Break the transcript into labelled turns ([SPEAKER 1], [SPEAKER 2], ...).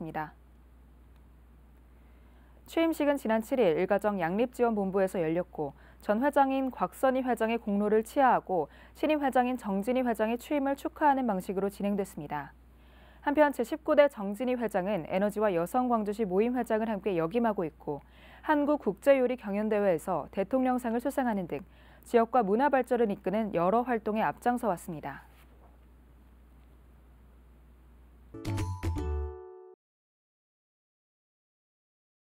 [SPEAKER 1] 입니다. 취임식은 지난 7일 일가정 양립지원본부에서 열렸고 전 회장인 곽선희 회장의 공로를 치하하고 신임 회장인 정진희 회장의 취임을 축하하는 방식으로 진행됐습니다. 한편 제19대 정진희 회장은 에너지와 여성 광주시 모임 회장을 함께 역임하고 있고 한국 국제요리 경연대회에서 대통령상을 수상하는 등 지역과 문화 발전을 이끄는 여러 활동에 앞장서 왔습니다.